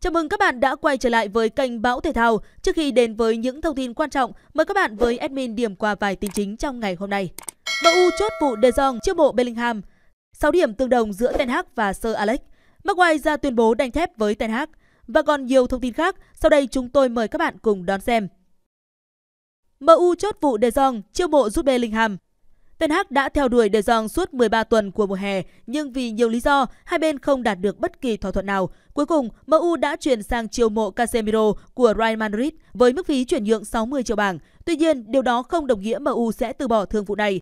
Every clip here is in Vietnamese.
Chào mừng các bạn đã quay trở lại với kênh báo Thể Thao. Trước khi đến với những thông tin quan trọng, mời các bạn với admin điểm qua vài tin chính trong ngày hôm nay. MU chốt vụ De Jong chiêu bộ Bellingham. 6 điểm tương đồng giữa Ten Hag và Sir Alex. Maguire ra tuyên bố đánh thép với Ten Hag. Và còn nhiều thông tin khác, sau đây chúng tôi mời các bạn cùng đón xem. MU chốt vụ De Jong chiêu mộ giúp Bellingham. Ten Hag đã theo đuổi De Jong suốt 13 tuần của mùa hè, nhưng vì nhiều lý do, hai bên không đạt được bất kỳ thỏa thuận nào. Cuối cùng, MU đã chuyển sang chiêu mộ Casemiro của Real Madrid với mức phí chuyển nhượng 60 triệu bảng. Tuy nhiên, điều đó không đồng nghĩa MU sẽ từ bỏ thương vụ này.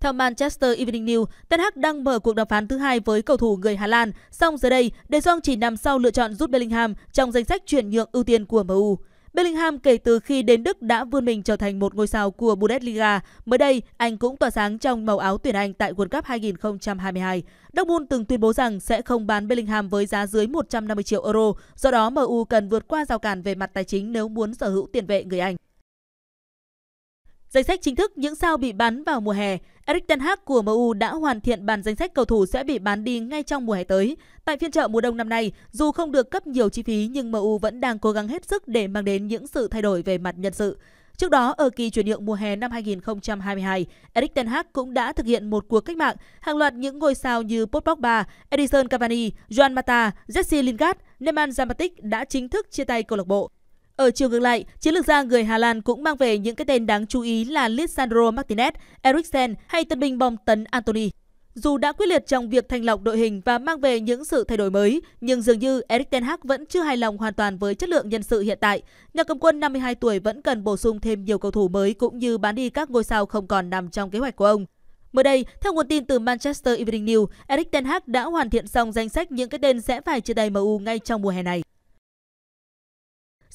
Theo Manchester Evening News, Ten Hag đang mở cuộc đàm phán thứ hai với cầu thủ người Hà Lan, song giờ đây, De Jong chỉ nằm sau lựa chọn rút Bellingham trong danh sách chuyển nhượng ưu tiên của MU. Bellingham kể từ khi đến Đức đã vươn mình trở thành một ngôi sao của Bundesliga. Mới đây, anh cũng tỏa sáng trong màu áo tuyển Anh tại World Cup 2022. Dortmund từng tuyên bố rằng sẽ không bán Bellingham với giá dưới 150 triệu euro, do đó MU cần vượt qua rào cản về mặt tài chính nếu muốn sở hữu tiền vệ người Anh. Danh sách chính thức những sao bị bán vào mùa hè, Erik Ten Hag của MU đã hoàn thiện bản danh sách cầu thủ sẽ bị bán đi ngay trong mùa hè tới. Tại phiên chợ mùa đông năm nay, dù không được cấp nhiều chi phí nhưng MU vẫn đang cố gắng hết sức để mang đến những sự thay đổi về mặt nhân sự. Trước đó, ở kỳ chuyển nhượng mùa hè năm 2022, Erik Ten Hag cũng đã thực hiện một cuộc cách mạng. Hàng loạt những ngôi sao như Paul Pogba, Edison Cavani, Juan Mata, Jesse Lingard, Neymar Zamatic đã chính thức chia tay câu lạc bộ. Ở chiều ngược lại, chiến lược gia người Hà Lan cũng mang về những cái tên đáng chú ý là Lisandro Martinez, Eriksen hay tân binh bom tấn Anthony. Dù đã quyết liệt trong việc thành lọc đội hình và mang về những sự thay đổi mới, nhưng dường như Erik Ten Hag vẫn chưa hài lòng hoàn toàn với chất lượng nhân sự hiện tại. Nhà cầm quân 52 tuổi vẫn cần bổ sung thêm nhiều cầu thủ mới cũng như bán đi các ngôi sao không còn nằm trong kế hoạch của ông. Mới đây, theo nguồn tin từ Manchester Evening News, Erik Ten Hag đã hoàn thiện xong danh sách những cái tên sẽ phải chia tay MU ngay trong mùa hè này.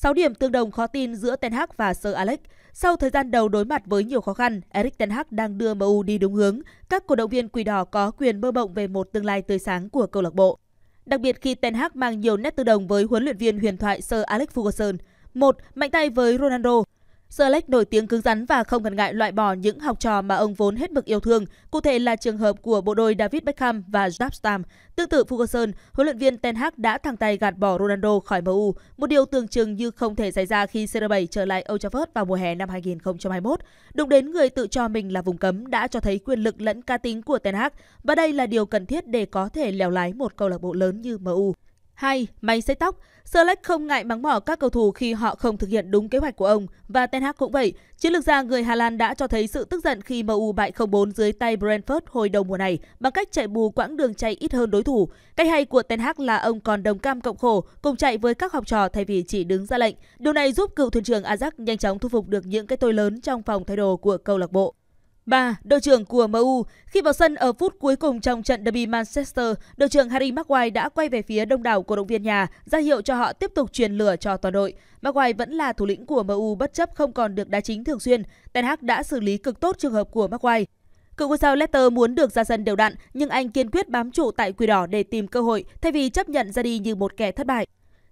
6 điểm tương đồng khó tin giữa Ten Hag và Sir Alex. Sau thời gian đầu đối mặt với nhiều khó khăn, Eric Ten Hag đang đưa MU đi đúng hướng. Các cổ động viên Quỷ Đỏ có quyền mơ mộng về một tương lai tươi sáng của câu lạc bộ. Đặc biệt khi Ten Hag mang nhiều nét tương đồng với huấn luyện viên huyền thoại Sir Alex Ferguson. Một, mạnh tay với Ronaldo, Select nổi tiếng cứng rắn và không ngần ngại loại bỏ những học trò mà ông vốn hết mực yêu thương, cụ thể là trường hợp của bộ đôi David Beckham và Jack Stam. Tương tự Ferguson, huấn luyện viên Ten Hag đã thẳng tay gạt bỏ Ronaldo khỏi MU, một điều tưởng chừng như không thể xảy ra khi CR7 trở lại Old Trafford vào mùa hè năm 2021. Đụng đến người tự cho mình là vùng cấm đã cho thấy quyền lực lẫn cá tính của Ten Hag và đây là điều cần thiết để có thể lèo lái một câu lạc bộ lớn như MU. 2. Máy sấy tóc Select không ngại mắng mỏ các cầu thủ khi họ không thực hiện đúng kế hoạch của ông và Ten Hag cũng vậy. Chiến lược gia người Hà Lan đã cho thấy sự tức giận khi MU bại 0-4 dưới tay Brentford hồi đầu mùa này bằng cách chạy bù quãng đường chạy ít hơn đối thủ. Cách hay của Ten Hag là ông còn đồng cam cộng khổ, cùng chạy với các học trò thay vì chỉ đứng ra lệnh. Điều này giúp cựu thuyền trưởng Ajax nhanh chóng thu phục được những cái tôi lớn trong phòng thay đồ của câu lạc bộ. 3. Đội trưởng của MU Khi vào sân ở phút cuối cùng trong trận derby Manchester, đội trưởng Harry Maguire đã quay về phía đông đảo cổ động viên nhà, ra hiệu cho họ tiếp tục truyền lửa cho toàn đội. Maguire vẫn là thủ lĩnh của MU bất chấp không còn được đá chính thường xuyên. Ten Hag đã xử lý cực tốt trường hợp của Maguire. Cựu ngôi sao Leicester muốn được ra sân đều đặn, nhưng anh kiên quyết bám trụ tại quỷ đỏ để tìm cơ hội, thay vì chấp nhận ra đi như một kẻ thất bại.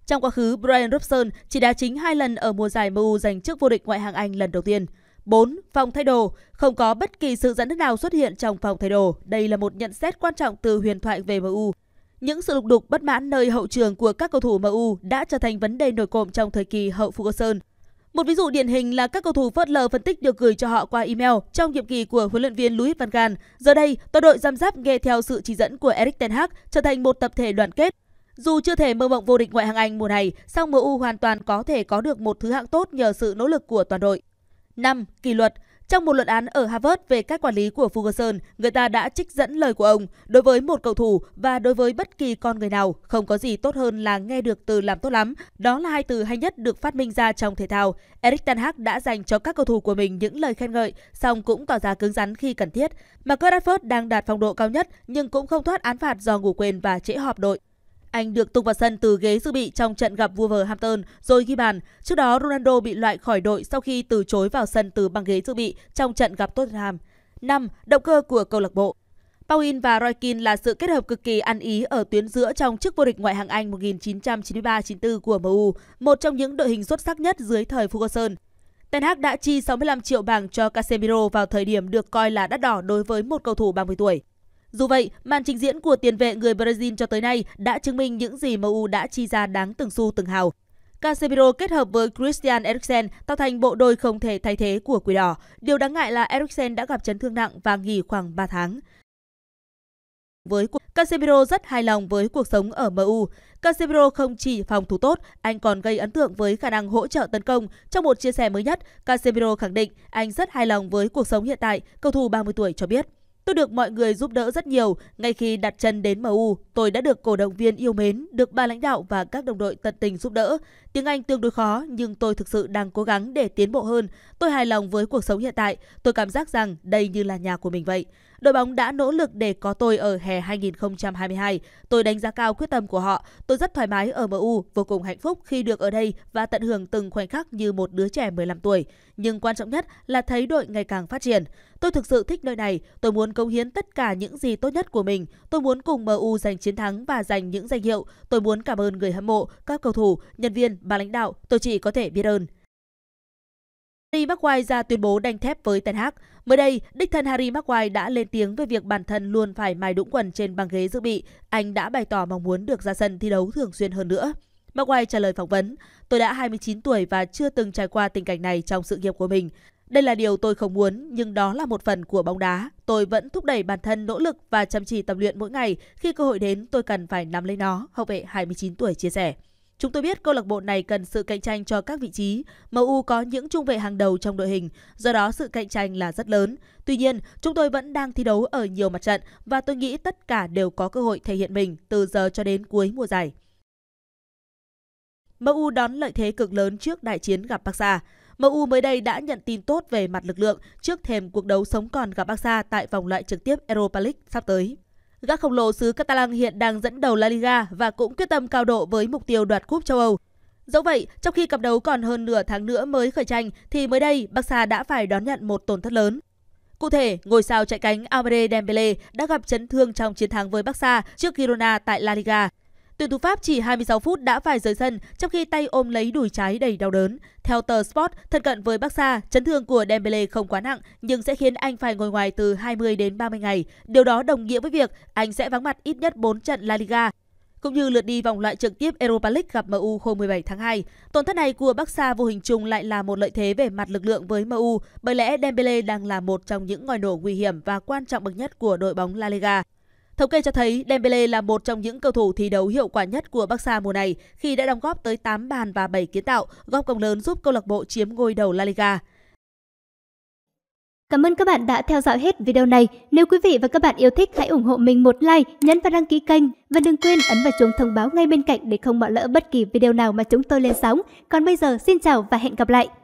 Trong quá khứ, Brian Robson chỉ đá chính hai lần ở mùa giải MU giành chức vô địch ngoại hạng Anh lần đầu tiên. 4. Phòng thay đồ. Không có bất kỳ sự giãn nứt nào xuất hiện trong phòng thay đồ. Đây là một nhận xét quan trọng từ huyền thoại về MU. Những sự lục đục bất mãn nơi hậu trường của các cầu thủ MU đã trở thành vấn đề nổi cộm trong thời kỳ hậu Ferguson. Một ví dụ điển hình là các cầu thủ phớt lờ phân tích được gửi cho họ qua email trong nhiệm kỳ của huấn luyện viên Louis van Gaal. Giờ đây, toàn đội giam giáp nghe theo sự chỉ dẫn của Erik ten Hag trở thành một tập thể đoàn kết. Dù chưa thể mơ mộng vô địch ngoại hạng Anh mùa này, song MU hoàn toàn có thể có được một thứ hạng tốt nhờ sự nỗ lực của toàn đội. 5. Kỷ luật trong một luận án ở Harvard về cách quản lý của Ferguson, người ta đã trích dẫn lời của ông đối với một cầu thủ và đối với bất kỳ con người nào, không có gì tốt hơn là nghe được từ làm tốt lắm. Đó là hai từ hay nhất được phát minh ra trong thể thao. Eric Ten Hag đã dành cho các cầu thủ của mình những lời khen ngợi, song cũng tỏ ra cứng rắn khi cần thiết. mà Rashford đang đạt phong độ cao nhất nhưng cũng không thoát án phạt do ngủ quên và trễ họp đội. Anh được tung vào sân từ ghế dự bị trong trận gặp Wolverhampton rồi ghi bàn. Trước đó, Ronaldo bị loại khỏi đội sau khi từ chối vào sân từ băng ghế dự bị trong trận gặp Tottenham. 5. Động cơ của câu lạc bộ Paulin và Roy Keane là sự kết hợp cực kỳ ăn ý ở tuyến giữa trong chức vô địch ngoại hạng Anh 1993-94 của MU, một trong những đội hình xuất sắc nhất dưới thời Ferguson. Ten Hag đã chi 65 triệu bảng cho Casemiro vào thời điểm được coi là đắt đỏ đối với một cầu thủ 30 tuổi. Dù vậy, màn trình diễn của tiền vệ người Brazil cho tới nay đã chứng minh những gì MU đã chi ra đáng từng xu từng hào. Casemiro kết hợp với Christian Eriksen tạo thành bộ đôi không thể thay thế của Quỷ Đỏ. Điều đáng ngại là Eriksen đã gặp chấn thương nặng và nghỉ khoảng 3 tháng. Với cuộc... Casemiro rất hài lòng với cuộc sống ở MU. Casemiro không chỉ phòng thủ tốt, anh còn gây ấn tượng với khả năng hỗ trợ tấn công. Trong một chia sẻ mới nhất, Casemiro khẳng định anh rất hài lòng với cuộc sống hiện tại, cầu thủ 30 tuổi cho biết. Tôi được mọi người giúp đỡ rất nhiều, ngay khi đặt chân đến MU, tôi đã được cổ động viên yêu mến, được ba lãnh đạo và các đồng đội tận tình giúp đỡ. Tiếng Anh tương đối khó nhưng tôi thực sự đang cố gắng để tiến bộ hơn. Tôi hài lòng với cuộc sống hiện tại, tôi cảm giác rằng đây như là nhà của mình vậy. Đội bóng đã nỗ lực để có tôi ở hè 2022. Tôi đánh giá cao quyết tâm của họ. Tôi rất thoải mái ở MU, vô cùng hạnh phúc khi được ở đây và tận hưởng từng khoảnh khắc như một đứa trẻ 15 tuổi. Nhưng quan trọng nhất là thấy đội ngày càng phát triển. Tôi thực sự thích nơi này, tôi muốn cống hiến tất cả những gì tốt nhất của mình. Tôi muốn cùng MU giành chiến thắng và giành những danh hiệu. Tôi muốn cảm ơn người hâm mộ, các cầu thủ, nhân viên, ban lãnh đạo. Tôi chỉ có thể biết ơn. Harry Maguire ra tuyên bố đanh thép với Ten Hag. Mới đây, đích thân Harry Maguire đã lên tiếng về việc bản thân luôn phải mài đũng quần trên băng ghế dự bị. Anh đã bày tỏ mong muốn được ra sân thi đấu thường xuyên hơn nữa. Maguire trả lời phỏng vấn, tôi đã 29 tuổi và chưa từng trải qua tình cảnh này trong sự nghiệp của mình. Đây là điều tôi không muốn, nhưng đó là một phần của bóng đá. Tôi vẫn thúc đẩy bản thân nỗ lực và chăm chỉ tập luyện mỗi ngày. Khi cơ hội đến, tôi cần phải nắm lấy nó, hậu vệ 29 tuổi chia sẻ. Chúng tôi biết câu lạc bộ này cần sự cạnh tranh cho các vị trí. MU có những trung vệ hàng đầu trong đội hình, do đó sự cạnh tranh là rất lớn. Tuy nhiên, chúng tôi vẫn đang thi đấu ở nhiều mặt trận và tôi nghĩ tất cả đều có cơ hội thể hiện mình từ giờ cho đến cuối mùa giải. MU đón lợi thế cực lớn trước đại chiến gặp Barca. MU mới đây đã nhận tin tốt về mặt lực lượng trước thềm cuộc đấu sống còn gặp Barca tại vòng loại trực tiếp Europa League sắp tới. Gã khổng lồ xứ Catalan hiện đang dẫn đầu La Liga và cũng quyết tâm cao độ với mục tiêu đoạt cúp châu Âu. Dẫu vậy, trong khi cặp đấu còn hơn nửa tháng nữa mới khởi tranh, thì mới đây Barca đã phải đón nhận một tổn thất lớn. Cụ thể, ngôi sao chạy cánh Alvaro Dembele đã gặp chấn thương trong chiến thắng với Barca trước Girona tại La Liga. Tuyển thủ Pháp chỉ 26 phút đã phải rời sân trong khi tay ôm lấy đùi trái đầy đau đớn. Theo tờ Sport, thân cận với Barca, chấn thương của Dembele không quá nặng nhưng sẽ khiến anh phải ngồi ngoài từ 20 đến 30 ngày. Điều đó đồng nghĩa với việc anh sẽ vắng mặt ít nhất 4 trận La Liga cũng như lượt đi vòng loại trực tiếp Europa League gặp MU hôm 17 tháng 2. Tổn thất này của Barca vô hình chung lại là một lợi thế về mặt lực lượng với MU, bởi lẽ Dembele đang là một trong những ngòi nổ nguy hiểm và quan trọng bậc nhất của đội bóng La Liga. Thống kê cho thấy Dembele là một trong những cầu thủ thi đấu hiệu quả nhất của Barca mùa này khi đã đóng góp tới 8 bàn và 7 kiến tạo, góp công lớn giúp câu lạc bộ chiếm ngôi đầu La Liga. Cảm ơn các bạn đã theo dõi hết video này. Nếu quý vị và các bạn yêu thích hãy ủng hộ mình một like, nhấn và đăng ký kênh và đừng quên ấn vào chuông thông báo ngay bên cạnh để không bỏ lỡ bất kỳ video nào mà chúng tôi lên sóng. Còn bây giờ xin chào và hẹn gặp lại.